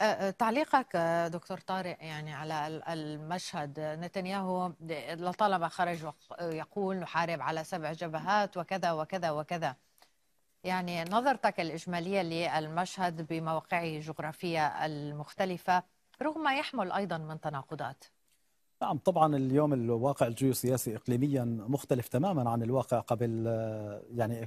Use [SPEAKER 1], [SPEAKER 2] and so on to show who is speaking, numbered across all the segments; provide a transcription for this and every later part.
[SPEAKER 1] آه، آه، تعليقك آه، دكتور طارق يعني على المشهد نتنياهو لطالما خرج يقول نحارب على سبع جبهات وكذا وكذا وكذا يعني نظرتك الإجمالية للمشهد بمواقعه الجغرافية المختلفة رغم ما يحمل أيضا من تناقضات نعم طبعا
[SPEAKER 2] اليوم الواقع الجيوسياسي إقليميا مختلف تماما عن الواقع قبل يعني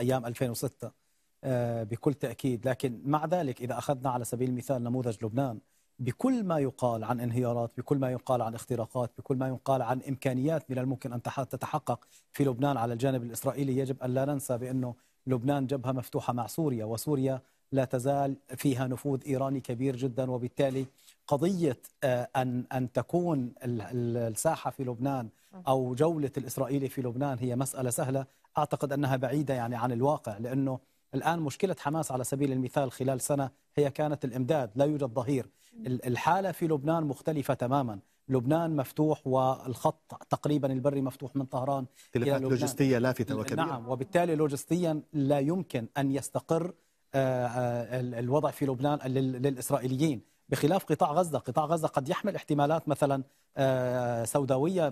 [SPEAKER 2] أيام 2006 آه، بكل تأكيد لكن مع ذلك إذا أخذنا على سبيل المثال نموذج لبنان بكل ما يقال عن انهيارات بكل ما يقال عن اختراقات بكل ما يقال عن إمكانيات من الممكن أن تتحقق في لبنان على الجانب الإسرائيلي يجب أن لا ننسى بأنه لبنان جبهة مفتوحة مع سوريا وسوريا لا تزال فيها نفوذ إيراني كبير جدا وبالتالي قضية آه، أن أن تكون الساحة في لبنان أو جولة الإسرائيلي في لبنان هي مسألة سهلة أعتقد أنها بعيدة يعني عن الواقع لأنه الآن مشكلة حماس على سبيل المثال خلال سنة هي كانت الإمداد لا يوجد ظهير الحالة في لبنان مختلفة تماما لبنان مفتوح والخط تقريبا البري مفتوح من طهران تلفات لوجستية لافتة وكبيرة نعم وبالتالي لوجستيا لا يمكن أن يستقر آه، آه، الوضع في لبنان للإسرائيليين بخلاف قطاع غزة قطاع غزة قد يحمل احتمالات مثلا آه، سوداوية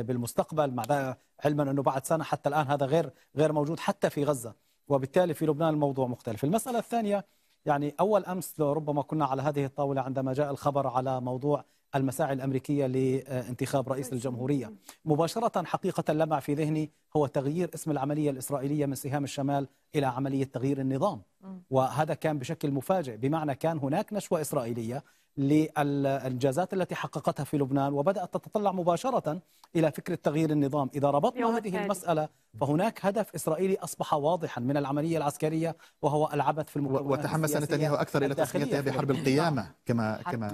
[SPEAKER 2] بالمستقبل مع علما أنه بعد سنة حتى الآن هذا غير غير موجود حتى في غزة وبالتالي في لبنان الموضوع مختلف المسألة الثانية يعني أول أمس ربما كنا على هذه الطاولة عندما جاء الخبر على موضوع المساعي الأمريكية لانتخاب رئيس الجمهورية مباشرة حقيقة لمع في ذهني هو تغيير اسم العملية الإسرائيلية من سهام الشمال إلى عملية تغيير النظام وهذا كان بشكل مفاجئ بمعنى كان هناك نشوة إسرائيلية للإنجازات التي حققتها في لبنان وبدأت تتطلع مباشرة إلى فكرة تغيير النظام إذا ربطنا هذه المسألة فهناك هدف إسرائيلي أصبح واضحا من العملية العسكرية وهو العبث في المكونات وتحمس نتنياهو أكثر إلى تسميتها بحرب القيامة
[SPEAKER 1] كما كما